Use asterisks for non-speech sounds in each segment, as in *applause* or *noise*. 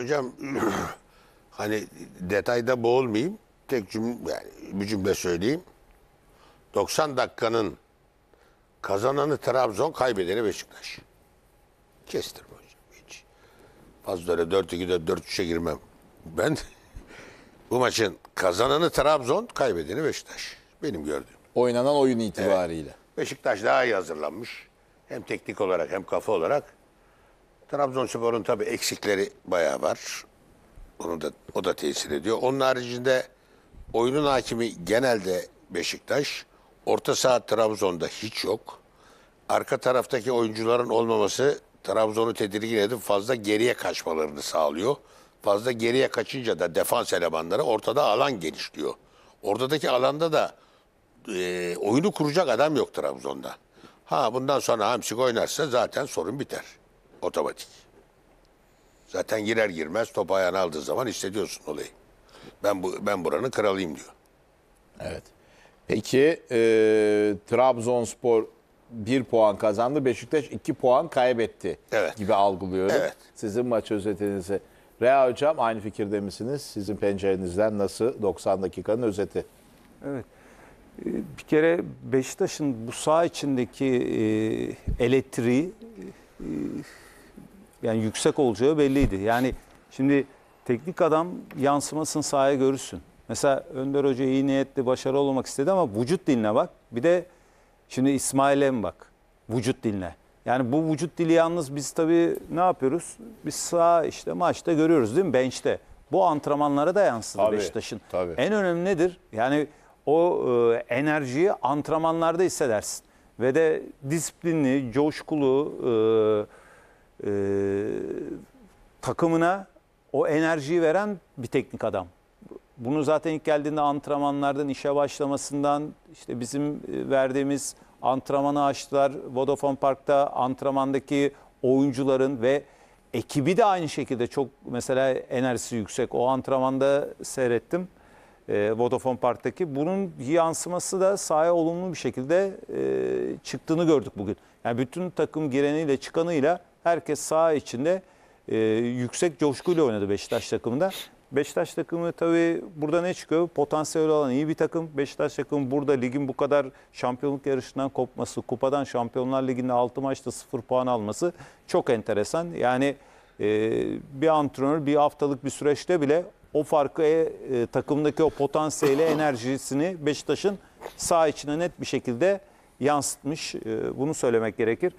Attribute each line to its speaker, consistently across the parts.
Speaker 1: Hocam *clears throat* hani detayda boğulmayayım. Tek cümle, yani bir cümle söyleyeyim. 90 dakikanın kazananı Trabzon, kaybedeni Beşiktaş. Kestirme hocam hiç. Fazla öyle 4-2'de 4-3'e girmem. Ben *laughs* bu maçın kazananı Trabzon, kaybedeni Beşiktaş. Benim gördüğüm. Oynanan oyun itibariyle. Evet. Beşiktaş daha iyi hazırlanmış. Hem teknik olarak hem kafa olarak Trabzonspor'un tabii eksikleri bayağı var. Onu da o da tesir ediyor. Onun haricinde oyunun hakimi genelde Beşiktaş. Orta saha Trabzon'da hiç yok. Arka taraftaki oyuncuların olmaması Trabzon'u tedirgin edip fazla geriye kaçmalarını sağlıyor. Fazla geriye kaçınca da defans elemanları ortada alan genişliyor. Ortadaki alanda da e, oyunu kuracak adam yok Trabzon'da. Ha bundan sonra Hamsik oynarsa zaten sorun biter. Otomatik. Zaten girer girmez top ayağına aldığı zaman hissediyorsun olayı. Ben bu ben buranın kralıyım diyor.
Speaker 2: Evet. Peki e, Trabzonspor bir puan kazandı. Beşiktaş iki puan kaybetti Evet. gibi algılıyorum. Evet. Sizin maç özetinizi. Rea Hocam aynı fikirde misiniz? Sizin pencerenizden nasıl 90 dakikanın özeti?
Speaker 3: Evet. E, bir kere Beşiktaş'ın bu saha içindeki e, elektriği e, yani yüksek olacağı belliydi. Yani şimdi teknik adam yansımasını sahaya görürsün. Mesela Önder Hoca iyi niyetli başarılı olmak istedi ama vücut diline bak. Bir de şimdi İsmail'e mi bak? Vücut diline. Yani bu vücut dili yalnız biz tabii ne yapıyoruz? Biz sağ işte maçta görüyoruz değil mi? Bench'te. Bu antrenmanlara da yansıdı tabii, Beşiktaş'ın. Tabii. En önemli nedir? Yani o e, enerjiyi antrenmanlarda hissedersin. Ve de disiplinli, coşkulu, e, e, takımına o enerjiyi veren bir teknik adam. Bunu zaten ilk geldiğinde antrenmanlardan, işe başlamasından, işte bizim e, verdiğimiz antrenmanı açtılar. Vodafone Park'ta antrenmandaki oyuncuların ve ekibi de aynı şekilde çok mesela enerjisi yüksek. O antrenmanda seyrettim. E, Vodafone Park'taki bunun yansıması da sahaya olumlu bir şekilde e, çıktığını gördük bugün. Yani bütün takım gireniyle çıkanıyla Herkes sağ içinde e, yüksek coşkuyla oynadı Beşiktaş takımında. Beşiktaş takımı tabii burada ne çıkıyor? Potansiyel olan iyi bir takım. Beşiktaş takımı burada ligin bu kadar şampiyonluk yarışından kopması, kupadan Şampiyonlar Ligi'nde 6 maçta 0 puan alması çok enteresan. Yani e, bir antrenör bir haftalık bir süreçte bile o farkı e, e takımdaki o potansiyeli enerjisini Beşiktaş'ın sağ içine net bir şekilde yansıtmış. E, bunu söylemek gerekir.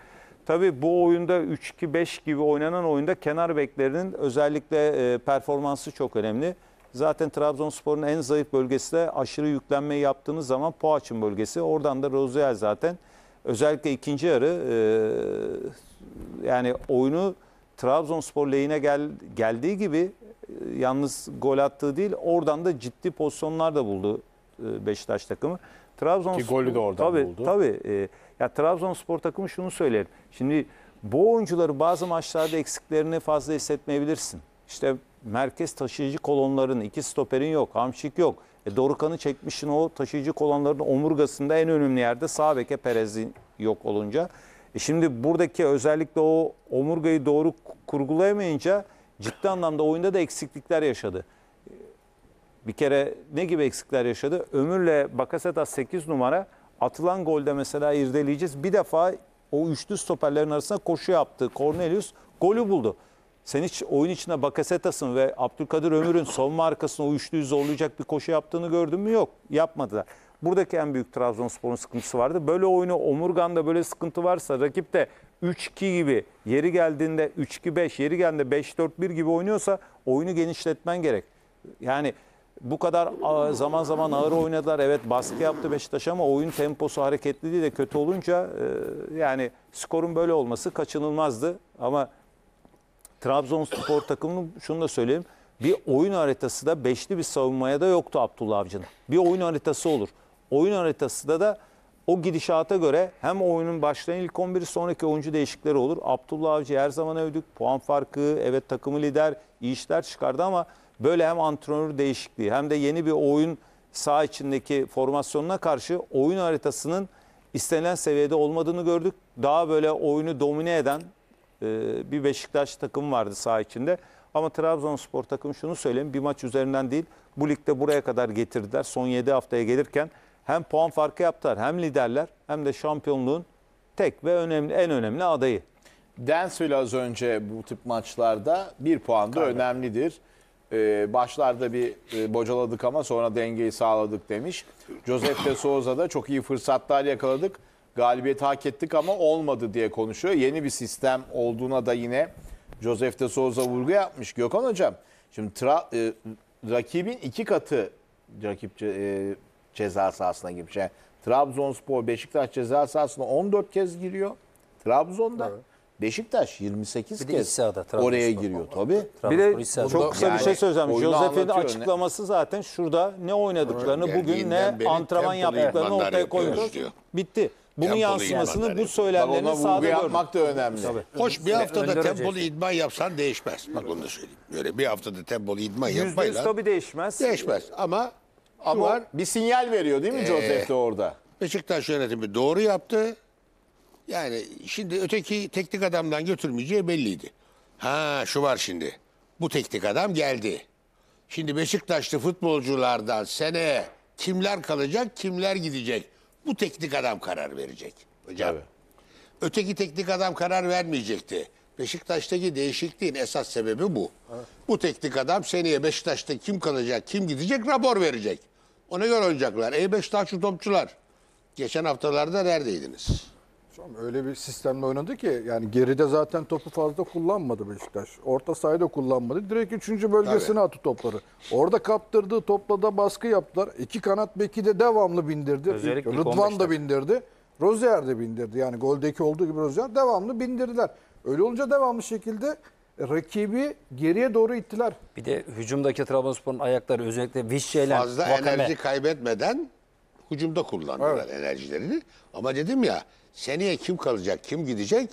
Speaker 3: Tabii bu oyunda 3-2-5 gibi oynanan oyunda kenar beklerinin özellikle e, performansı çok önemli. Zaten Trabzonspor'un en zayıf bölgesi de aşırı yüklenme yaptığınız zaman Poaç'ın bölgesi. Oradan da Rozier zaten özellikle ikinci yarı e, yani oyunu Trabzonspor lehine gel, geldiği gibi e, yalnız gol attığı değil oradan da ciddi pozisyonlar da buldu e, Beşiktaş takımı. Trabzonspor Ki golü de oradan tabii, buldu. Tabii. E, ya Trabzonspor takımı şunu söylerim. Şimdi bu oyuncuları bazı maçlarda eksiklerini fazla hissetmeyebilirsin. İşte merkez taşıyıcı kolonların, iki stoperin yok, hamşik yok. E, Dorukan'ı çekmişsin o taşıyıcı kolonların omurgasında en önemli yerde sağ beke Perez'in yok olunca. E şimdi buradaki özellikle o omurgayı doğru kurgulayamayınca ciddi anlamda oyunda da eksiklikler yaşadı. Bir kere ne gibi eksikler yaşadı? Ömür'le Bakasetas 8 numara atılan golde mesela irdeleyeceğiz. Bir defa o üçlü stoperlerin arasında koşu yaptı. Cornelius golü buldu. Sen hiç oyun içinde Bakasetas'ın ve Abdülkadir Ömür'ün savunma arkasına o üçlüyü zorlayacak bir koşu yaptığını gördün mü? Yok. Yapmadılar. Buradaki en büyük Trabzonspor'un sıkıntısı vardı. Böyle oyunu omurganda böyle sıkıntı varsa rakip de 3-2 gibi yeri geldiğinde 3-2-5 yeri geldiğinde 5-4-1 gibi oynuyorsa oyunu genişletmen gerek. Yani bu kadar zaman zaman ağır oynadılar. Evet baskı yaptı Beşiktaş ama oyun temposu hareketliliği de kötü olunca e, yani skorun böyle olması kaçınılmazdı. Ama Trabzonspor takımının şunu da söyleyeyim. Bir oyun haritası da beşli bir savunmaya da yoktu Abdullah Avcı'nın. Bir oyun haritası olur. Oyun haritası da da o gidişata göre hem oyunun başlayan ilk 11'i sonraki oyuncu değişikleri olur. Abdullah Avcı her zaman övdük. Puan farkı, evet takımı lider, iyi işler çıkardı ama Böyle hem antrenör değişikliği hem de yeni bir oyun sağ içindeki formasyonuna karşı oyun haritasının istenilen seviyede olmadığını gördük. Daha böyle oyunu domine eden e, bir Beşiktaş takımı vardı saha içinde. Ama Trabzonspor takımı şunu söyleyeyim bir maç üzerinden değil bu ligde buraya kadar getirdiler. Son 7 haftaya gelirken hem puan farkı yaptılar hem liderler hem de şampiyonluğun tek ve önemli en önemli adayı. Densül az önce bu tip maçlarda bir puan da
Speaker 2: önemlidir. Ee, başlarda bir e, bocaladık ama sonra dengeyi sağladık demiş. Josep de Souza da çok iyi fırsatlar yakaladık. galibiyet hak ettik ama olmadı diye konuşuyor. Yeni bir sistem olduğuna da yine Josep de Souza vurgu yapmış. Gökhan Hocam şimdi tra, e, rakibin iki katı rakip e, ceza sahasına girmiş. Yani Trabzonspor Beşiktaş ceza sahasına 14 kez giriyor. Trabzon'da. Evet. Beşiktaş 28 kez sahada, oraya
Speaker 3: giriyor tabi.
Speaker 2: Bir de çok kısa yani, bir şey söyleyeceğim. Josef'in açıklaması
Speaker 3: ne? zaten şurada ne oynadıklarını bugün ne antrenman yaptıklarını ortaya koymuş. Bitti. Bunun tempolu yansımasını idmanları. bu söylemlerine sade yapmak da önemli. Tabii. Hoş bir haftada Öndüreceğiz. tempolu
Speaker 1: idman yapsan değişmez. Bak onu da söyleyeyim. Böyle bir haftada tempolu idman yapmayla. Yüzde tabii
Speaker 2: değişmez. Değişmez ama ama bir sinyal veriyor değil mi ee, Joseph de
Speaker 1: orada? Beşiktaş yönetimi doğru yaptı. Yani şimdi öteki teknik adamdan götürmeyeceği belliydi. Ha şu var şimdi. Bu teknik adam geldi. Şimdi Beşiktaşlı futbolculardan sene kimler kalacak, kimler gidecek? Bu teknik adam karar verecek hocam. Tabii. Öteki teknik adam karar vermeyecekti. Beşiktaş'taki değişikliğin esas sebebi bu. Evet. Bu teknik adam seneye Beşiktaş'ta kim kalacak, kim gidecek rapor verecek. Ona göre oynayacaklar. Ey Beşiktaşlı topçular, geçen haftalarda neredeydiniz?
Speaker 4: Hocam öyle bir sistemle oynadı ki yani geride zaten topu fazla kullanmadı Beşiktaş. Orta sahada kullanmadı. Direkt üçüncü bölgesine Tabii. attı topları. Orada kaptırdığı topla da baskı yaptılar. İki kanat beki de devamlı bindirdi. Özellikle Rıdvan da bindirdi. Rozier de bindirdi. Yani goldeki olduğu gibi Rozier devamlı bindirdiler. Öyle olunca devamlı şekilde rakibi geriye doğru ittiler.
Speaker 1: Bir de hücumdaki Trabzonspor'un ayakları özellikle Vişçe'yle Fazla Vakame. enerji kaybetmeden hücumda kullandılar evet. enerjilerini. Ama dedim ya Seneye kim kalacak, kim gidecek?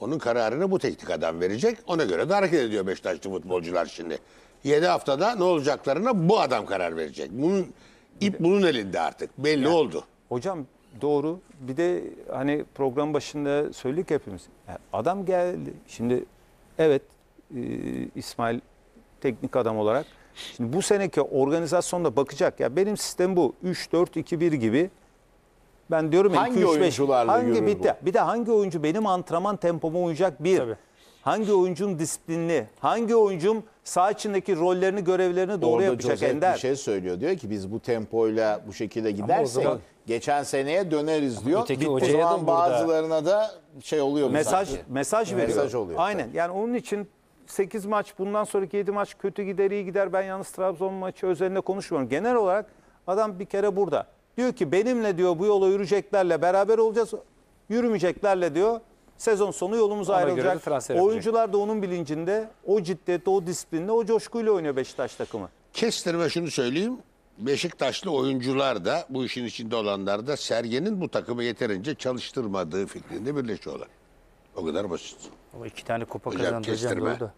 Speaker 1: Onun kararını bu teknik adam verecek. Ona göre de hareket ediyor Beşiktaşlı futbolcular şimdi. 7 haftada ne olacaklarına bu adam karar verecek. Bunun ip bunun elinde
Speaker 3: artık. Belli yani, oldu. Hocam doğru. Bir de hani program başında söyledik hepimiz. Yani adam geldi. Şimdi evet e, İsmail teknik adam olarak. Şimdi bu seneki organizasyonda bakacak. Ya benim sistem bu. 3-4-2-1 gibi ben diyorum ya hangi 2 3 5 hangi bir de, bir de hangi oyuncu benim antrenman tempoma uyacak bir. Tabii. Hangi oyuncum disiplinli? Hangi oyuncum sağ içindeki rollerini, görevlerini doğru Orada yapacak Joseph Ender? bir şey
Speaker 2: söylüyor. Diyor ki biz bu tempoyla bu şekilde gidersek zaman- geçen seneye döneriz diyor. öteki o hocaya zaman burada- bazılarına da şey oluyor. mesaj mesaj veriyor. Mesaj oluyor. Aynen.
Speaker 3: Yani onun için 8 maç bundan sonraki 7 maç kötü gider iyi gider. Ben yalnız Trabzon maçı özelinde konuşmuyorum. Genel olarak adam bir kere burada. Diyor ki benimle diyor bu yola yürüyeceklerle beraber olacağız. Yürümeyeceklerle diyor sezon sonu yolumuz Ona ayrılacak. Oyuncular da onun bilincinde o ciddiyette, o disiplinle, o coşkuyla oynuyor Beşiktaş takımı.
Speaker 1: Kestirme şunu söyleyeyim.
Speaker 3: Beşiktaşlı oyuncular
Speaker 1: da bu işin içinde olanlar da Sergen'in bu takımı yeterince çalıştırmadığı fikrinde birleşiyorlar. O kadar basit.
Speaker 5: Ama iki tane kupa hocam, kazandı kestirme. hocam.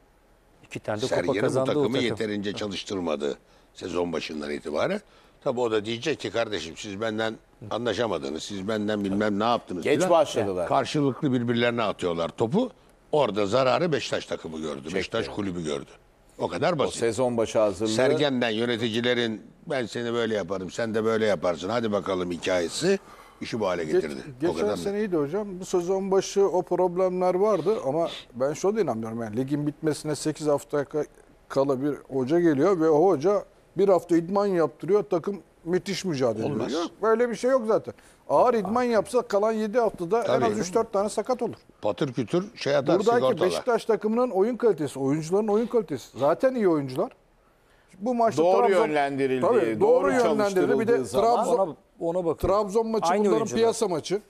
Speaker 5: İki tane de kupa Sergen'in bu kazandı takımı yeterince
Speaker 1: çalıştırmadığı sezon başından itibaren. Tabi o da diyecek ki kardeşim siz benden anlaşamadınız, siz benden bilmem ne yaptınız. Geç başladılar. Karşılıklı birbirlerine atıyorlar topu. Orada zararı Beşiktaş takımı gördü. Çekti. Beşiktaş kulübü gördü. O kadar basit. O sezon başı hazırlığı. Sergen'den yöneticilerin ben seni böyle yaparım, sen de böyle yaparsın. Hadi bakalım hikayesi işi bu hale getirdi. Geç, o geçen
Speaker 4: seneydi hocam. Bu sezon başı o problemler vardı ama ben şuna da inanmıyorum. Yani ligin bitmesine 8 hafta kala bir hoca geliyor ve o hoca bir hafta idman yaptırıyor. Takım müthiş mücadele Olmaz. ediyor. Böyle bir şey yok zaten. Ağır idman yapsa kalan 7 haftada Tabii. en az 3-4 tane sakat olur.
Speaker 1: Patır kütür şey atar Buradaki sigortalar. Beşiktaş
Speaker 4: takımının oyun kalitesi, oyuncuların oyun kalitesi. Zaten iyi oyuncular. Bu maçta Doğru Trabzon, yönlendirildi, tabii, doğru, doğru yönlendirildi. Bir de Trabzon, ona, ona bakın. Trabzon maçı Aynı bunların oyuncular. piyasa maçı.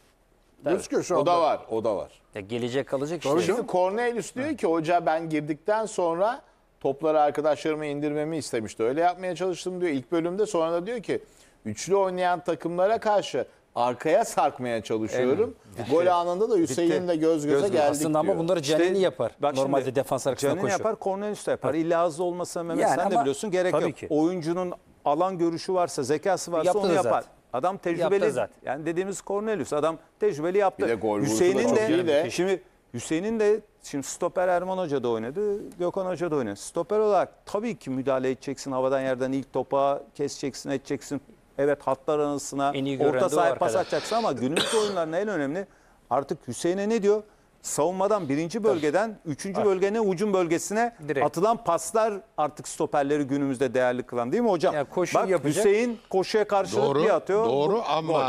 Speaker 4: Tabii. şu anda. O da var,
Speaker 2: o da var. Ya gelecek kalacak Tabii işte. Şimdi Cornelius diyor ki hoca ben girdikten sonra topları arkadaşlarıma indirmemi istemişti. Öyle yapmaya çalıştım diyor ilk bölümde. Sonra da diyor ki üçlü oynayan takımlara karşı arkaya sarkmaya çalışıyorum. Evet. Gol anında da Hüseyin'le göz göze göz geldik Aslında diyor. ama bunları Canini işte, yapar. Bak Normalde şimdi, defans arkasına koşuyor. yapar,
Speaker 3: Cornelius da yapar. Evet. İlla hızlı olmasa Mehmet yani sen de biliyorsun gerek yok. Ki. Oyuncunun alan görüşü varsa, zekası varsa yaptı onu yapar. Zaten. Adam tecrübeli. Yaptı zaten. Yani dediğimiz Cornelius adam tecrübeli yaptı. Hüseyin'in de, de şimdi Hüseyin'in de Şimdi stoper Erman Hoca da oynadı, Gökhan Hoca da oynadı. Stoper olarak tabii ki müdahale edeceksin havadan yerden ilk topa keseceksin, edeceksin. Evet hatlar arasına orta sahip pas atacaksın ama günümüz oyunlarının en önemli artık Hüseyin'e ne diyor? Savunmadan birinci bölgeden üçüncü bölgene ucun bölgesine Direkt. atılan paslar artık stoperleri günümüzde değerli kılan değil mi hocam? Yani koşu Bak yapacak. Hüseyin koşuya karşılık Doğru, bir atıyor. doğru
Speaker 1: ama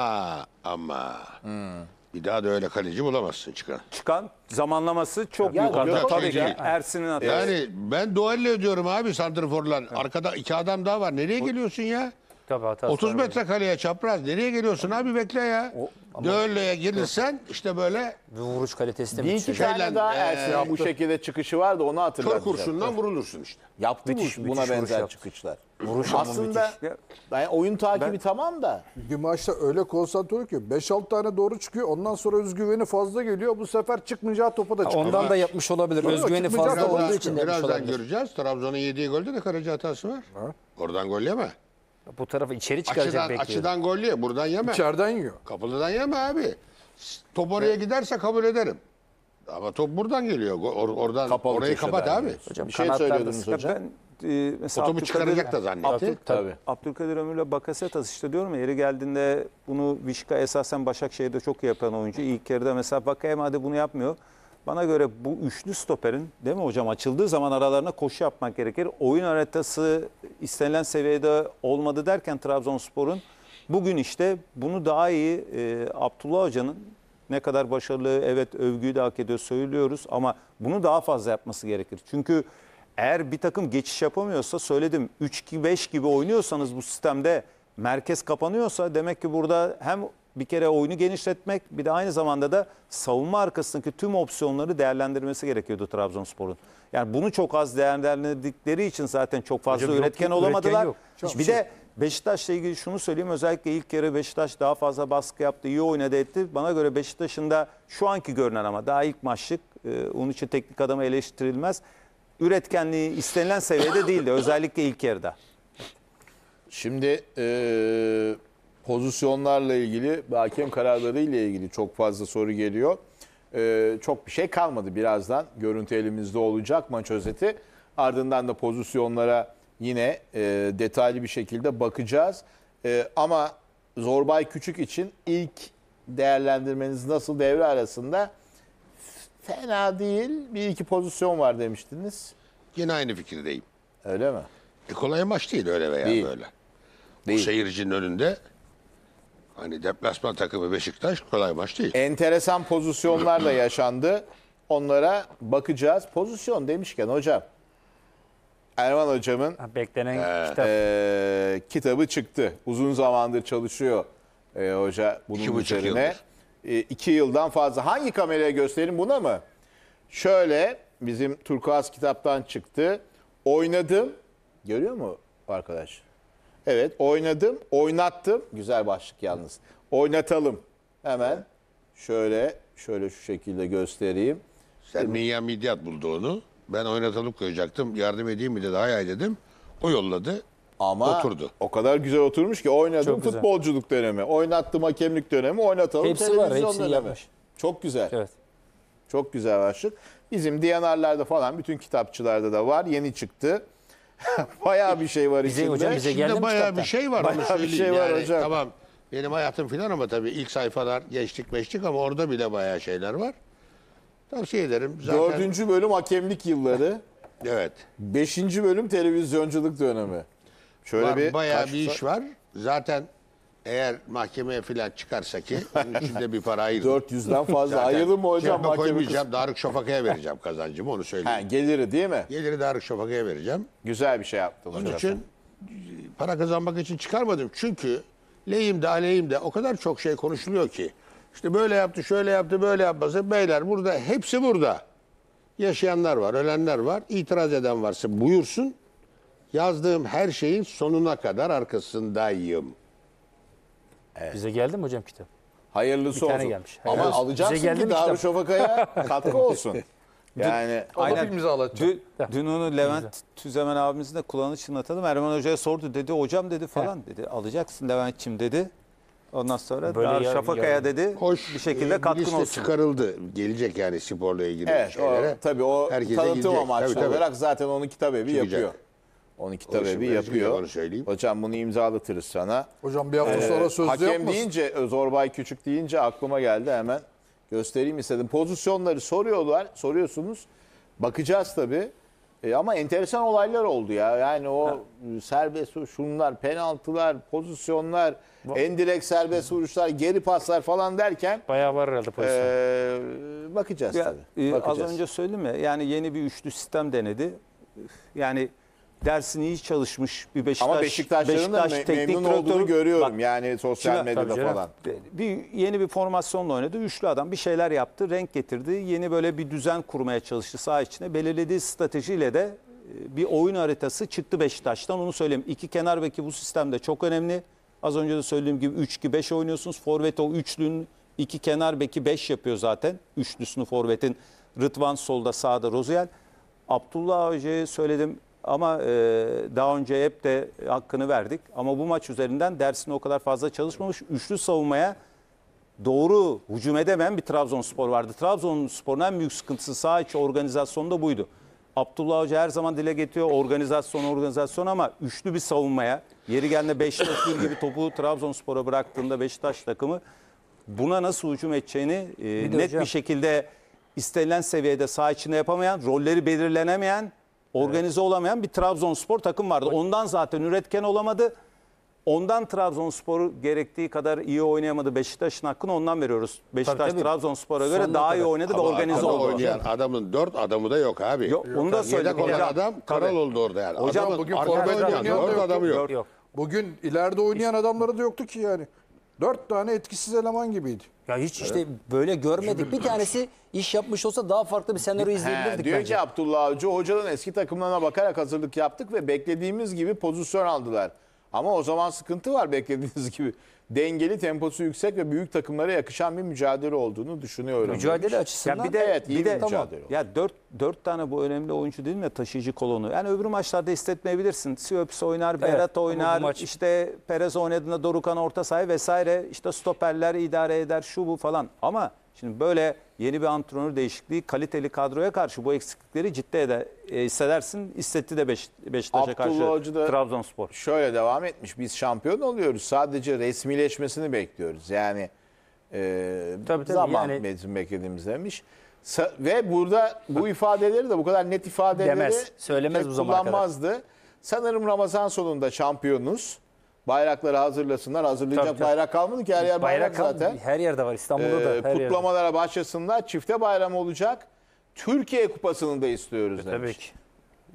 Speaker 1: ama. Hmm. Bir daha da öyle kaleci bulamazsın çıkan.
Speaker 3: Çıkan zamanlaması çok Ya, yukarıda. Tabii ki Ersin'in
Speaker 1: hatası. Yani ben duelle ödüyorum abi santrforlar. Arkada iki adam daha var. Nereye geliyorsun ya? Tabii hatası 30 metre kaleye çapraz. Nereye geliyorsun abi bekle ya. O- Dölleye gelirsen işte böyle Bir vuruş
Speaker 2: kalitesi de Bir iki tane daha eee, Ersin bu şekilde çıkışı vardı onu kör hatırlatacağım. kurşundan vurulursun işte. Yaptı Müthiş, buna müthiş benzer yaptı. çıkışlar. Vuruş ama Aslında
Speaker 4: müthiş. Ya- yani oyun takibi tamam da Bir maçta öyle konsantre ki 5-6 tane doğru çıkıyor. Ondan sonra özgüveni fazla geliyor. Bu sefer çıkmayacağı topa da çıkıyor. Ondan da yapmış olabilir. Yok, Özgüveni fazla Birazdan, olduğu için birazdan
Speaker 1: göreceğiz. Trabzon'un yediği golde de Karaca hatası var. Oradan gol yeme. Bu tarafı içeri çıkaracak Açıdan, bekliyorum. açıdan gol ye. Buradan yeme. İçeriden yiyor. Kapıdan yeme abi. Top oraya giderse kabul ederim. Ama top buradan geliyor. Or, oradan Kapalı orayı kapat abi. diyorsun. Hocam Bir şey kanatlarda söylüyordunuz sıkıntı- hocam. Ben, e,
Speaker 3: mesela çıkaracak da zannetti. Abdülk- Tabii. Abdülkadir Ömür'le Bakasetas işte diyorum ya, yeri geldiğinde bunu Vişka esasen Başakşehir'de çok iyi yapan oyuncu. İlk yarıda mesela Vakayemade bunu yapmıyor. Bana göre bu üçlü stoperin değil mi hocam açıldığı zaman aralarına koşu yapmak gerekir. Oyun haritası istenilen seviyede olmadı derken Trabzonspor'un bugün işte bunu daha iyi e, Abdullah Hoca'nın ne kadar başarılı evet övgüyü de hak ediyor söylüyoruz ama bunu daha fazla yapması gerekir. Çünkü eğer bir takım geçiş yapamıyorsa söyledim 3-5 gibi oynuyorsanız bu sistemde merkez kapanıyorsa demek ki burada hem bir kere oyunu genişletmek bir de aynı zamanda da savunma arkasındaki tüm opsiyonları değerlendirmesi gerekiyordu Trabzonspor'un. Yani bunu çok az değerlendirdikleri için zaten çok fazla Hocam üretken yok, olamadılar. Üretken yok. Bir şey. de Beşiktaş'la ilgili şunu söyleyeyim özellikle ilk yarı Beşiktaş daha fazla baskı yaptı, iyi oynadı etti. Bana göre Beşiktaş'ın da şu anki görünen ama daha ilk maçlık e, onun için teknik adamı eleştirilmez. Üretkenliği istenilen seviyede değildi özellikle ilk yarıda. Şimdi eee
Speaker 2: pozisyonlarla ilgili hakem kararları ile ilgili çok fazla soru geliyor. Ee, çok bir şey kalmadı birazdan. Görüntü elimizde olacak maç özeti. Ardından da pozisyonlara yine e, detaylı bir şekilde bakacağız. E, ama Zorbay Küçük için ilk değerlendirmeniz nasıl devre arasında?
Speaker 1: Fena değil. Bir iki pozisyon var demiştiniz. Yine aynı fikirdeyim. Öyle mi? E kolay maç değil öyle veya Değil. böyle. Değil. Bu seyircinin önünde Hani deplasman takımı Beşiktaş kolay maç değil.
Speaker 2: Enteresan pozisyonlar da *clears throat* yaşandı. Onlara bakacağız. Pozisyon demişken hocam. Erman hocamın Ha, Beklenen ee, kitap. eee, kitabı çıktı. Uzun zamandır çalışıyor eee, hoca bunun İki buçuk üzerine. yıldır. Eee, yıldan fazla. Hangi kameraya gösterin buna mı? Şöyle bizim turkuaz kitaptan çıktı. Oynadım. Görüyor mu arkadaş? Evet oynadım, oynattım. Güzel
Speaker 1: başlık yalnız. Oynatalım. Hemen şöyle şöyle şu şekilde göstereyim. Sen Miyan Midyat buldu onu. Ben oynatalım koyacaktım. Yardım edeyim mi dedi. Hay hay dedim. O yolladı. Ama Oturdu. o kadar
Speaker 2: güzel oturmuş ki
Speaker 1: oynadım Çok güzel. futbolculuk
Speaker 2: dönemi, oynattım hakemlik dönemi, oynatalım Hepsi var, televizyon var. dönemi. yapmış. Çok güzel. Evet. Çok güzel başlık. Bizim Diyanarlarda falan bütün kitapçılarda da var. Yeni çıktı. *laughs* bayağı bir şey var bize, içinde. Hocam bize geldi bayağı bir şey var. Bayağı bir şey var yani, hocam. Tamam.
Speaker 1: Benim hayatım filan ama tabii ilk sayfalar geçtik meçtik ama orada bile bayağı şeyler var. Tavsiye ederim. Zaten... Dördüncü
Speaker 2: bölüm hakemlik yılları. *laughs* evet. Beşinci bölüm
Speaker 1: televizyonculuk dönemi. Şöyle var, bir bayağı bir iş var. Zaten eğer mahkemeye filan çıkarsa ki *laughs* onun için bir para ayırın. 400'den fazla Zaten mı hocam? Mahkeme koymayacağım. Darık Şofaka'ya vereceğim kazancımı onu söyleyeyim. Ha, geliri değil mi? Geliri Darık Şofaka'ya vereceğim. Güzel bir şey yaptın hocam. Onun için para kazanmak için çıkarmadım. Çünkü lehim de aleyhim de o kadar çok şey konuşuluyor ki. İşte böyle yaptı, şöyle yaptı, böyle yapması. Beyler burada, hepsi burada. Yaşayanlar var, ölenler var. İtiraz eden varsa buyursun. Yazdığım her şeyin sonuna kadar arkasındayım.
Speaker 3: Evet. Bize geldi mi hocam kitap? Hayırlısı Bir olsun. tane gelmiş. Ama alacaksın Bize geldi ki Darüşşafaka'ya *laughs* katkı olsun. *laughs* Yani Aynen. Aynen. imzalatacak. Dün, dün onu Levent Tüzemen abimizin de kulağını çınlatalım. Erman Hoca'ya sordu dedi. Hocam dedi falan dedi. Alacaksın Levent'çim dedi. Ondan sonra Böyle yar- Şafakaya yar- dedi. Hoş bir şekilde e, katkın olsun.
Speaker 1: çıkarıldı. Gelecek yani sporla ilgili evet, o, şeylere. tabii o Herkese tanıtım amaçlı olarak
Speaker 2: zaten onu kitap evi Çıkacak. yapıyor. Onu
Speaker 1: kitabı yapıyor.
Speaker 2: Hocam bunu imzalatırız sana. Hocam bir hafta ee, sonra sözlü Hakem yapmasın. deyince, e, Zorbay Küçük deyince aklıma geldi hemen. Göstereyim istedim. Pozisyonları soruyorlar, soruyorsunuz. Bakacağız tabii. E ama enteresan olaylar oldu ya. Yani o ha. serbest şunlar, penaltılar, pozisyonlar, Bu... endirek serbest vuruşlar, geri paslar falan derken
Speaker 3: bayağı var herhalde pozisyon. E, bakacağız ya, tabii. E, bakacağız. Az önce söyledim ya. Yani yeni bir üçlü sistem denedi. Yani dersini iyi çalışmış bir Beşiktaş. Ama Beşiktaşların Beşiktaş me teknik memnun direktörü, olduğunu görüyorum bak, yani sosyal şimdi, medyada canım, falan. Bir, yeni bir formasyonla oynadı. Üçlü adam bir şeyler yaptı, renk getirdi. Yeni böyle bir düzen kurmaya çalıştı saha içine. Belirlediği stratejiyle de e, bir oyun haritası çıktı Beşiktaş'tan. Onu söyleyeyim. İki kenar beki bu sistemde çok önemli. Az önce de söylediğim gibi 3-2-5 oynuyorsunuz. Forvet o üçlünün iki kenar beki 5 yapıyor zaten. Üçlüsünü Forvet'in Rıdvan solda sağda Roziel. Abdullah Hoca'ya söyledim ama e, daha önce hep de hakkını verdik. Ama bu maç üzerinden dersini o kadar fazla çalışmamış. Üçlü savunmaya doğru hücum edemeyen bir Trabzonspor vardı. Trabzonspor'un en büyük sıkıntısı sağ içi organizasyonda buydu. Abdullah Hoca her zaman dile getiriyor organizasyon organizasyon ama üçlü bir savunmaya yeri geldiğinde Beşiktaş gibi topu Trabzonspor'a bıraktığında Beşiktaş takımı buna nasıl hücum edeceğini e, bir net hocam. bir şekilde istenilen seviyede sağ içinde yapamayan, rolleri belirlenemeyen Organize olamayan bir Trabzonspor takım vardı. Ondan zaten üretken olamadı. Ondan Trabzonspor'u gerektiği kadar iyi oynayamadı. Beşiktaş'ın hakkını ondan veriyoruz. Beşiktaş tabii. Trabzonspor'a göre Sonuna daha iyi kadar. oynadı ve organize oldu. oynayan
Speaker 1: adamın dört adamı da yok abi. Yok, onu da söyledik. Yedek olan adam Karal oldu orada yani. Hocam, Adamın bugün arkada forvet oynayan oynayan dört adamı yok.
Speaker 4: Yok. Bugün ileride oynayan adamları da yoktu ki yani. Dört tane etkisiz eleman gibiydi. Ya hiç işte
Speaker 2: böyle görmedik.
Speaker 4: Bir tanesi iş yapmış
Speaker 2: olsa daha farklı bir senaryo He, izleyebilirdik diyor bence. ki Abdullah Avcı hocanın eski takımlarına bakarak hazırlık yaptık ve beklediğimiz gibi pozisyon aldılar. Ama o zaman sıkıntı var beklediğiniz *laughs* gibi dengeli temposu yüksek ve büyük takımlara yakışan bir mücadele olduğunu düşünüyorum. Mücadele demiş. açısından ya bir de evet, iyi bir de tamam.
Speaker 3: Ya 4 4 tane bu önemli oyuncu değil mi taşıyıcı kolonu. Yani öbür maçlarda istetmeyebilirsin. Siops oynar, evet, Berat oynar, maç... işte Perez oynadığında Dorukan orta saha vesaire, işte stoperler idare eder, şu bu falan. Ama Şimdi böyle yeni bir antrenör değişikliği kaliteli kadroya karşı bu eksiklikleri ciddi ede, e, hissedersin. Hissetti de Beş, Beşiktaş'a karşı Abdullah Hoca da
Speaker 2: Trabzonspor. şöyle devam etmiş. Biz şampiyon oluyoruz. Sadece resmileşmesini bekliyoruz. Yani e, Tabii, tabii, zaman yani- bizim beklediğimiz demiş. Sa- Ve burada bu ifadeleri de bu kadar net ifadeleri Demez, söylemez bu zamana kadar. kullanmazdı. Sanırım Ramazan sonunda şampiyonuz. Bayrakları hazırlasınlar. Hazırlayacak tabii, tabii. bayrak kalmadı ki her yer bayrak, bayrak zaten.
Speaker 5: Her yerde var İstanbul'da ee, da. Her kutlamalara
Speaker 2: yerde. başlasınlar. Çifte bayram olacak. Türkiye Kupası'nı da istiyoruz e, demiş. Tabii ki.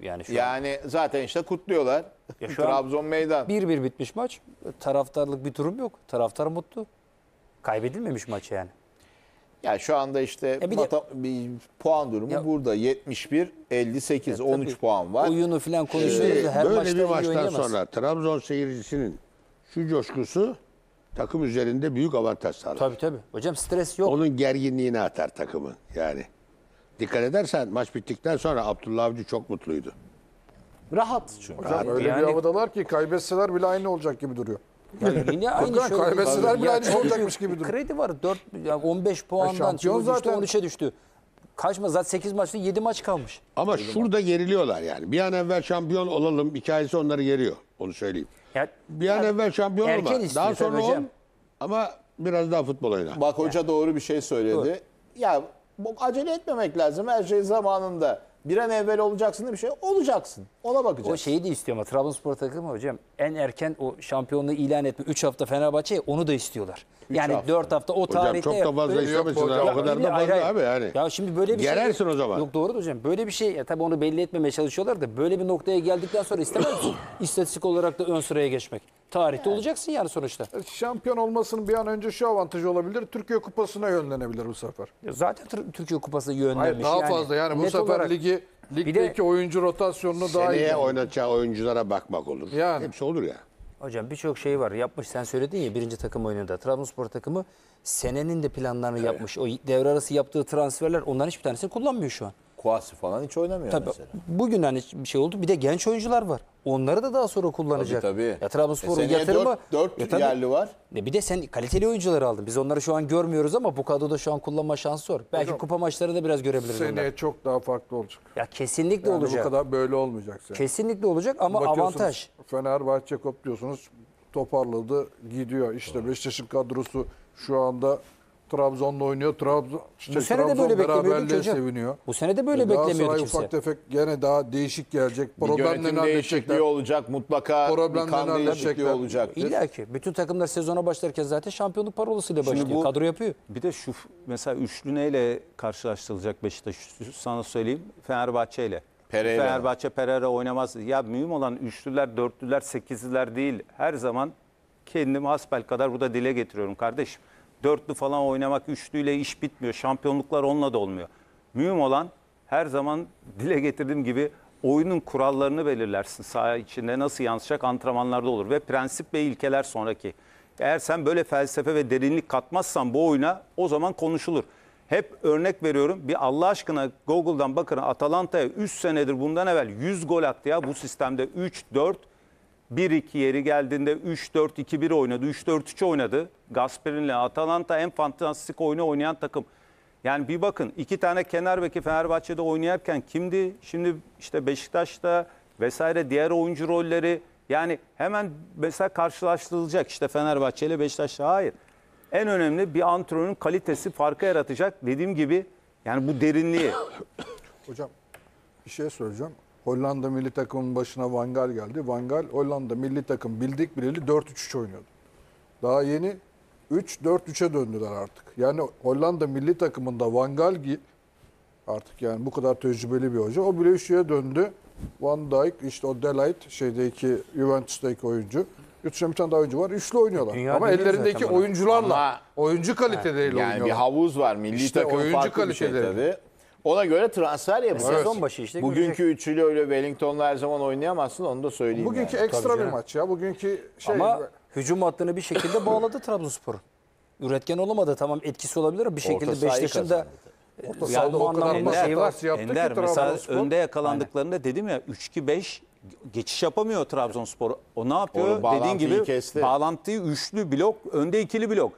Speaker 2: Yani, şu yani an... zaten işte kutluyorlar. Ya şu Trabzon meydan. Bir bir bitmiş maç. Taraftarlık bir durum yok. Taraftar mutlu. Kaybedilmemiş maç yani. Yani şu anda işte e bir, de, bir puan durumu ya, burada 71 58 13 puan var. Oyunu falan ee, konuşuyoruz her böyle bir maçtan oynayamaz. sonra
Speaker 1: Trabzon seyircisinin şu coşkusu takım üzerinde büyük avantaj sağlar. Tabii tabii. Hocam stres yok. Onun gerginliğini atar takımın yani. Dikkat edersen maç bittikten sonra Abdullah Avcı çok mutluydu.
Speaker 4: Rahat çünkü. Rahat. öyle yani, bir havadalar ki kaybetseler bile aynı olacak gibi duruyor. Yani yine aynı şey Kaybetseler bile aynı şey olacakmış gibi
Speaker 5: durum. Kredi var. 4, yani 15 puandan e, şampiyon zaten. 13'e düştü. Kaç maç? Zaten 8 maçta 7 maç kalmış.
Speaker 1: Ama şurada geriliyorlar yani. Bir an evvel şampiyon olalım hikayesi onları geriyor. Onu söyleyeyim. Ya, bir an ya, evvel şampiyon olma. Daha sonra hocam. ama biraz daha futbol oyna. Bak hoca yani. doğru bir şey söyledi. Doğru.
Speaker 2: Ya acele etmemek lazım. Her şey zamanında. Bir an evvel olacaksın diye bir şey olacaksın. Ona bakacağız. O şeyi
Speaker 5: de istiyor ama Trabzonspor takımı hocam en erken o şampiyonluğu ilan etme 3 hafta Fenerbahçe'ye onu da istiyorlar. Üç yani hafta. 4 hafta o hocam tarihte. çok da fazla Öyle- istemesin. O kadar da Hayır, fazla abi yani. Ya şimdi böyle bir Gerersin şey. o zaman. Yok doğru hocam. Böyle bir şey ya tabii onu belli etmemeye çalışıyorlar da böyle bir noktaya geldikten sonra
Speaker 4: istemez misin? *coughs* İstatistik olarak da ön
Speaker 5: sıraya geçmek. Tarihte olacaksın yani sonuçta.
Speaker 4: E, şampiyon olmasının bir an önce şu avantajı olabilir. Türkiye Kupası'na yönlenebilir bu sefer. Ya Zaten Türkiye Kupası yönlenmiş. Hayır, daha yani. fazla yani bu sefer olarak- ligi Ligdeki de, oyuncu rotasyonunu daha Seneye oynatacağı
Speaker 1: oyunculara bakmak olur.
Speaker 5: Yani. Hepsi olur ya. Hocam birçok şey var. Yapmış sen söyledin ya birinci takım oyununda. Trabzonspor takımı senenin de planlarını evet. yapmış. O devre arası yaptığı transferler onların hiçbir tanesini kullanmıyor şu an. Kuasi falan hiç oynamıyor tabii, mesela. Bugün hani bir şey oldu. Bir de genç oyuncular var. Onları da daha sonra kullanacak. Tabii
Speaker 2: tabii. Ya Trabzonspor'un e, yatırımı. 4, 4 yerli var.
Speaker 5: Ne bir de sen kaliteli oyuncular aldın. Biz onları şu an görmüyoruz ama bu kadroda şu an kullanma şansı var. Belki Hocam, kupa da biraz görebiliriz seneye onları.
Speaker 4: çok daha farklı olacak. Ya kesinlikle yani olacak. Bu kadar böyle olmayacak. Sen. Kesinlikle olacak ama avantaj. Fenerbahçe kop diyorsunuz toparladı gidiyor. İşte Beşiktaş'ın kadrosu şu anda Trabzon'la oynuyor. Trabzon Bu sene de böyle beraberliğe beklemiyorduk seviniyor. Bu sene de böyle beklemiyordu Galatasaray kimse. ufak tefek gene daha değişik gelecek. Bir Problemle yönetim değişikliği
Speaker 3: olacak mutlaka. Problemden bir kan değişikliği halledecekler. İlla ki.
Speaker 5: Bütün takımlar sezona başlarken zaten şampiyonluk parolasıyla Şimdi başlıyor. bu- Kadro
Speaker 3: yapıyor. Bir de şu mesela üçlü neyle karşılaştırılacak Beşiktaş? Sana söyleyeyim Fenerbahçe ile. Pereira. Fenerbahçe Pereira oynamaz. Ya mühim olan üçlüler, dörtlüler, sekizliler değil. Her zaman kendimi asbel kadar burada dile getiriyorum kardeşim dörtlü falan oynamak, üçlüyle iş bitmiyor. Şampiyonluklar onunla da olmuyor. Mühim olan her zaman dile getirdiğim gibi oyunun kurallarını belirlersin. Saha içinde nasıl yansıyacak antrenmanlarda olur ve prensip ve ilkeler sonraki. Eğer sen böyle felsefe ve derinlik katmazsan bu oyuna o zaman konuşulur. Hep örnek veriyorum. Bir Allah aşkına Google'dan bakın Atalanta'ya 3 senedir bundan evvel 100 gol attı ya bu sistemde 3 4 1-2 yeri geldiğinde 3-4-2-1 oynadı. 3-4-3 oynadı. Gasperin'le Atalanta en fantastik oyunu oynayan takım. Yani bir bakın iki tane kenar beki Fenerbahçe'de oynayarken kimdi? Şimdi işte Beşiktaş'ta vesaire diğer oyuncu rolleri yani hemen mesela karşılaştırılacak işte Fenerbahçe ile Beşiktaş'la hayır. En önemli bir antrenörün kalitesi farkı yaratacak dediğim gibi yani bu derinliği.
Speaker 4: Hocam bir şey söyleyeceğim. Hollanda milli takımın başına Van Gaal geldi. Van Gaal Hollanda milli takım bildik bileli 4-3-3 oynuyordu. Daha yeni 3-4-3'e döndüler artık. Yani Hollanda milli takımında Van Gaal artık yani bu kadar tecrübeli bir hoca. O bile 3'e döndü. Van Dijk işte o Delight şeydeki Juventus'taki oyuncu. Üçüne bir tane daha oyuncu var. Üçlü oynuyorlar. Dünya Ama ellerindeki oyuncularla, ama, oyuncu kaliteleriyle yani oynuyorlar. Yani bir havuz
Speaker 2: var. Milli işte takım oyuncu farklı kaliteleri. bir şey tabii. Ona göre transfer yapıyoruz. Sezon başı işte. Bugünkü görecek. üçlü öyle Wellington'la her zaman oynayamazsın onu da söyleyeyim. Bugünkü yani. ekstra Tabii bir canım.
Speaker 4: maç ya. Bugünkü şey Ama gibi.
Speaker 2: hücum hattını bir şekilde bağladı
Speaker 4: Trabzonspor.
Speaker 5: Üretken olamadı tamam etkisi olabilir ama bir şekilde Beşiktaş'ın da Orta yani o kadar şey var. Ender mesela önde
Speaker 3: yakalandıklarında Aynen. dedim ya 3-2-5 geçiş yapamıyor Trabzonspor. O ne yapıyor? O Dediğin gibi kesti. bağlantıyı üçlü blok, önde ikili blok.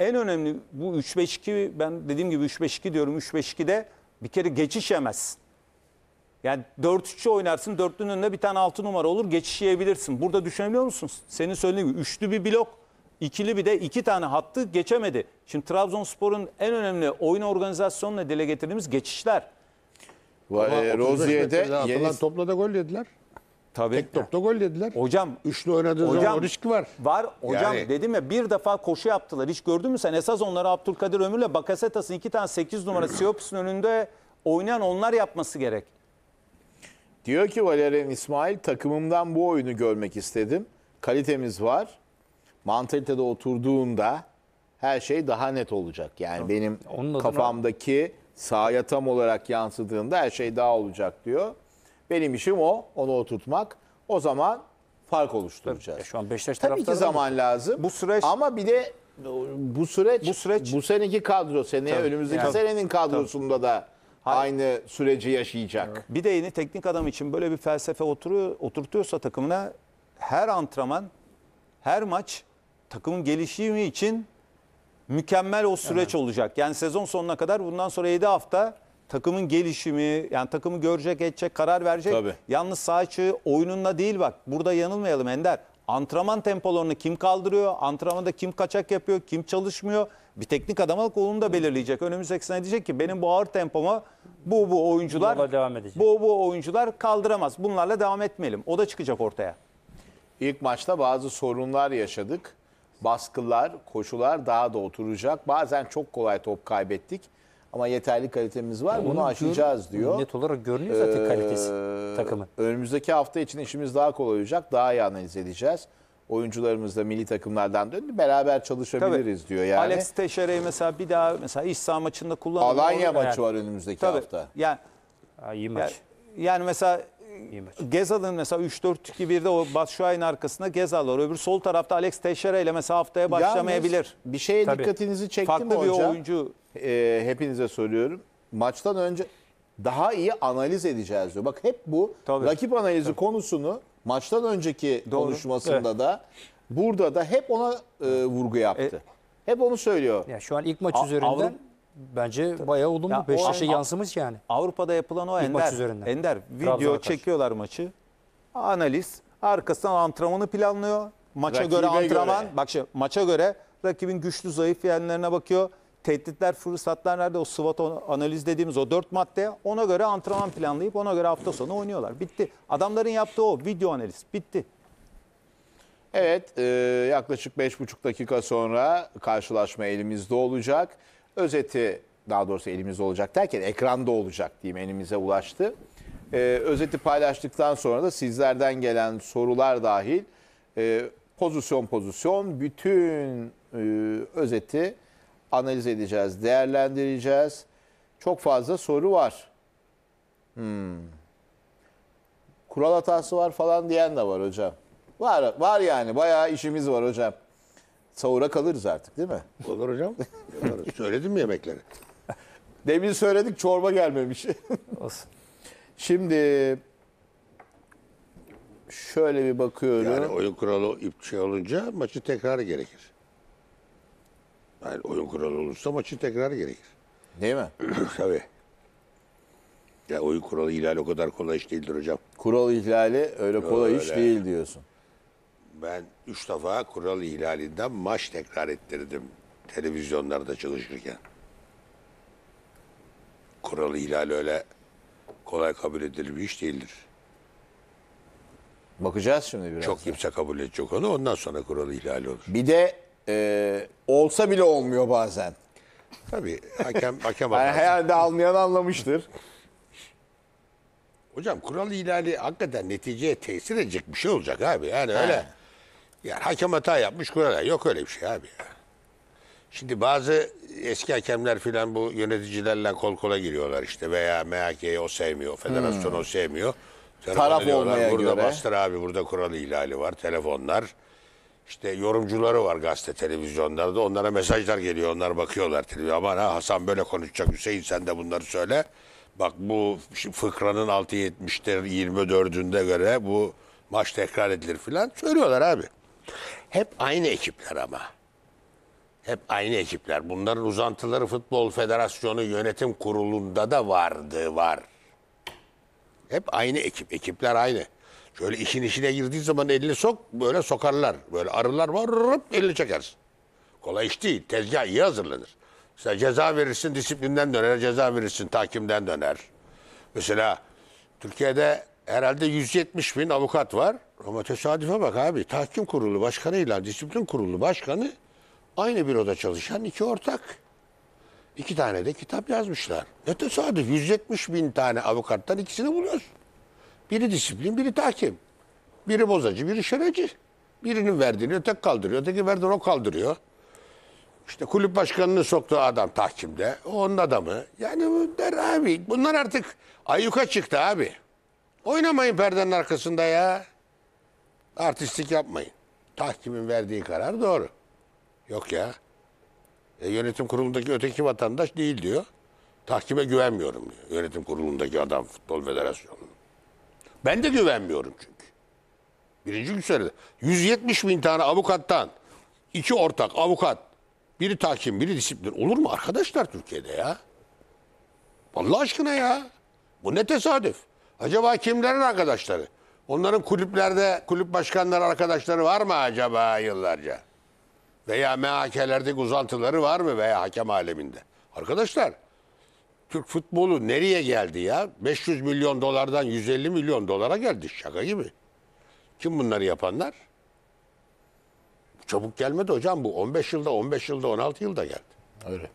Speaker 3: En önemli bu 3-5-2 ben dediğim gibi 3-5-2 diyorum. 3-5-2'de bir kere geçiş yemez. Yani 4-3'ü oynarsın. Dörtlünün önüne bir tane 6 numara olur. Geçiş yiyebilirsin. Burada düşünebiliyor musunuz? Senin söylediğin gibi üçlü bir blok. ikili bir de iki tane hattı geçemedi. Şimdi Trabzonspor'un en önemli oyun organizasyonuna dile getirdiğimiz geçişler. Ama Roziye'de 35 yeni
Speaker 1: topla da gol yediler. Tabii. Tek topta gol dediler. Hocam. Üçlü oynadığı hocam, zaman riski
Speaker 3: var. Var hocam yani. dedim ya bir defa koşu yaptılar. Hiç gördün mü sen? Esas onları Abdülkadir Ömür'le Bakasetas'ın iki tane 8 numara *clears throat* Siyopis'in önünde oynayan onlar yapması gerek.
Speaker 2: Diyor ki Valerian İsmail takımımdan bu oyunu görmek istedim. Kalitemiz var. Mantalitede oturduğunda her şey daha net olacak. Yani benim Onun kafamdaki sahaya tam olarak yansıdığında her şey daha olacak diyor. Benim işim o, onu oturtmak. O zaman fark oluşturacağız. Tabii, e, şu an Beşiktaş Tabii ki zaman mı? lazım. Bu süreç ama bir de bu süreç bu, süreç, bu seneki kadro seneye tabii, önümüzdeki yani, senenin kadrosunda tabii. da
Speaker 3: Aynı Hayır. süreci yaşayacak. Evet. Bir de yeni teknik adam için böyle bir felsefe oturuyor, oturtuyorsa takımına her antrenman, her maç takımın gelişimi için mükemmel o süreç evet. olacak. Yani sezon sonuna kadar bundan sonra 7 hafta takımın gelişimi yani takımı görecek edecek karar verecek. Tabii. Yalnız saha içi oyununla değil bak burada yanılmayalım Ender. Antrenman tempolarını kim kaldırıyor? Antrenmanda kim kaçak yapıyor? Kim çalışmıyor? Bir teknik adam olarak onu da belirleyecek. Önümüzdeki sene diyecek ki benim bu ağır tempoma bu bu oyuncular devam edecek. bu bu oyuncular kaldıramaz. Bunlarla devam etmeyelim. O da çıkacak
Speaker 2: ortaya. İlk maçta bazı sorunlar yaşadık. Baskılar, koşular daha da oturacak. Bazen çok kolay top kaybettik. Ama yeterli kalitemiz var. Onu bunu aşacağız diyor. Net olarak görünüyor zaten ee, kalitesi takımı. Önümüzdeki hafta için işimiz daha kolay olacak. Daha iyi analiz edeceğiz. Oyuncularımız da milli takımlardan döndü. Beraber çalışabiliriz Tabii. diyor yani. Alex
Speaker 3: Teixeira'yı mesela bir daha mesela iç saha maçında kullanmalı. Alanya maçı yani. var önümüzdeki Tabii. hafta. Yani, ha, maç. Yani, yani mesela Gezal'ın mesela 3-4-2-1'de o Batshuayi'nin arkasında Gezal var. Öbür sol tarafta Alex Teixeira ile mesela haftaya başlamayabilir. Yalnız bir şeye Tabii. dikkatinizi çekti Farklı mi hocam? Farklı bir
Speaker 2: oyuncu e, hepinize soruyorum. Maçtan önce daha iyi analiz edeceğiz diyor. Bak hep bu Tabii. rakip analizi Tabii. konusunu maçtan önceki Doğru. konuşmasında evet. da burada da hep ona e, vurgu yaptı. E,
Speaker 3: hep onu söylüyor. Ya şu an ilk maç A üzerinden Avrupa, bence bayağı olumlu. Ya Beşiktaş'a yansımış yani. Avrupa'da yapılan o ilk Ender. Maç üzerinden. Ender video çekiyorlar maçı. Analiz arkasından antrenmanı planlıyor. Maça Rakibe göre antrenman. Göre. Bak şimdi maça göre rakibin güçlü zayıf yerlerine bakıyor tehditler, fırsatlar nerede? O SWOT analiz dediğimiz o dört madde ona göre antrenman planlayıp ona göre hafta sonu oynuyorlar. Bitti. Adamların yaptığı o video analiz. Bitti.
Speaker 2: Evet e, yaklaşık buçuk dakika sonra karşılaşma elimizde olacak. Özeti daha doğrusu elimizde olacak derken ekranda olacak diyeyim elimize ulaştı. E, özeti paylaştıktan sonra da sizlerden gelen sorular dahil e, pozisyon pozisyon bütün e, özeti analiz edeceğiz, değerlendireceğiz. Çok fazla soru var. Hmm. Kural hatası var falan diyen de var hocam. Var, var yani bayağı işimiz var hocam. Sahura kalırız artık
Speaker 1: değil mi? Olur hocam. Söyledim mi yemekleri? *laughs* Demin söyledik çorba gelmemiş. *laughs* Olsun. Şimdi şöyle bir bakıyorum. Yani oyun kuralı ipçi şey olunca maçı tekrar gerekir. Yani oyun kuralı olursa maçın tekrar gerekir. Değil mi? *clears throat* Tabii. Ya oyun kuralı ihlali o kadar kolay iş değildir hocam. Kural ihlali öyle kolay iş değil diyorsun. Ben üç defa kural ihlalinden maç tekrar ettirdim televizyonlarda çalışırken. Kural ihlali öyle kolay kabul edilir bir iş değildir. Bakacağız şimdi biraz. Çok kimse kabul edecek onu ondan sonra kural ihlali olur. Bir de e, olsa bile olmuyor bazen. Tabii hakem, *laughs* hakem Yani herhalde almayan anlamıştır. Hocam kural ihlali hakikaten neticeye tesir edecek bir şey olacak abi. Yani öyle. Yani hakem hata yapmış kural. Yok öyle bir şey abi. Şimdi bazı eski hakemler filan bu yöneticilerle kol kola giriyorlar işte veya MHK'yi o sevmiyor, federasyon hmm. o sevmiyor. Taraf bana diyorlar, olmaya Burada göre." bastır abi burada kural ihlali var, telefonlar işte yorumcuları var gazete televizyonlarda. Onlara mesajlar geliyor. Onlar bakıyorlar televizyon. Aman ha Hasan böyle konuşacak. Hüseyin sen de bunları söyle. Bak bu fıkranın 6.70'lerin 24'ünde göre bu maç tekrar edilir filan. Söylüyorlar abi. Hep aynı ekipler ama. Hep aynı ekipler. Bunların uzantıları Futbol Federasyonu Yönetim Kurulu'nda da vardı, var. Hep aynı ekip. Ekipler aynı. Şöyle işin işine girdiği zaman elini sok böyle sokarlar. Böyle arılar var rıp elini çekersin. Kolay iş değil. Tezgah iyi hazırlanır. Mesela ceza verirsin disiplinden döner, ceza verirsin takimden döner. Mesela Türkiye'de herhalde 170 bin avukat var. Ama tesadüfe bak abi. Tahkim kurulu başkanıyla disiplin kurulu başkanı aynı büroda çalışan iki ortak. İki tane de kitap yazmışlar. Ne tesadüf 170 bin tane avukattan ikisini buluyorsun. Biri disiplin, biri takip. Biri bozacı, biri şereci. Birinin verdiğini öteki kaldırıyor, öteki verdiğini o kaldırıyor. İşte kulüp başkanını soktu adam tahkimde. O onun adamı. Yani der abi bunlar artık ayyuka çıktı abi. Oynamayın perdenin arkasında ya. Artistik yapmayın. Tahkimin verdiği karar doğru. Yok ya. E, yönetim kurulundaki öteki vatandaş değil diyor. Tahkime güvenmiyorum diyor. Yönetim kurulundaki adam futbol federasyonu. Ben de güvenmiyorum çünkü. Birinci gün söyledi. 170 bin tane avukattan iki ortak avukat, biri tahkim, biri disiplin. Olur mu arkadaşlar Türkiye'de ya? Allah aşkına ya. Bu ne tesadüf? Acaba kimlerin arkadaşları? Onların kulüplerde, kulüp başkanları arkadaşları var mı acaba yıllarca? Veya MHK'lerdeki uzantıları var mı veya hakem aleminde? Arkadaşlar Türk futbolu nereye geldi ya? 500 milyon dolardan 150 milyon dolara geldi şaka gibi. Kim bunları yapanlar? Çabuk gelmedi hocam bu. 15 yılda, 15 yılda, 16 yılda geldi. Öyle.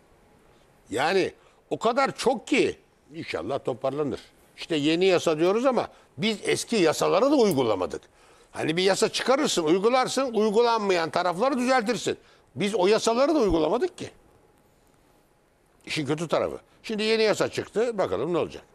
Speaker 1: Yani o kadar çok ki inşallah toparlanır. İşte yeni yasa diyoruz ama biz eski yasaları da uygulamadık. Hani bir yasa çıkarırsın, uygularsın, uygulanmayan tarafları düzeltirsin. Biz o yasaları
Speaker 3: da uygulamadık ki. İşin kötü tarafı. Şimdi yeni yasa çıktı. Bakalım ne olacak?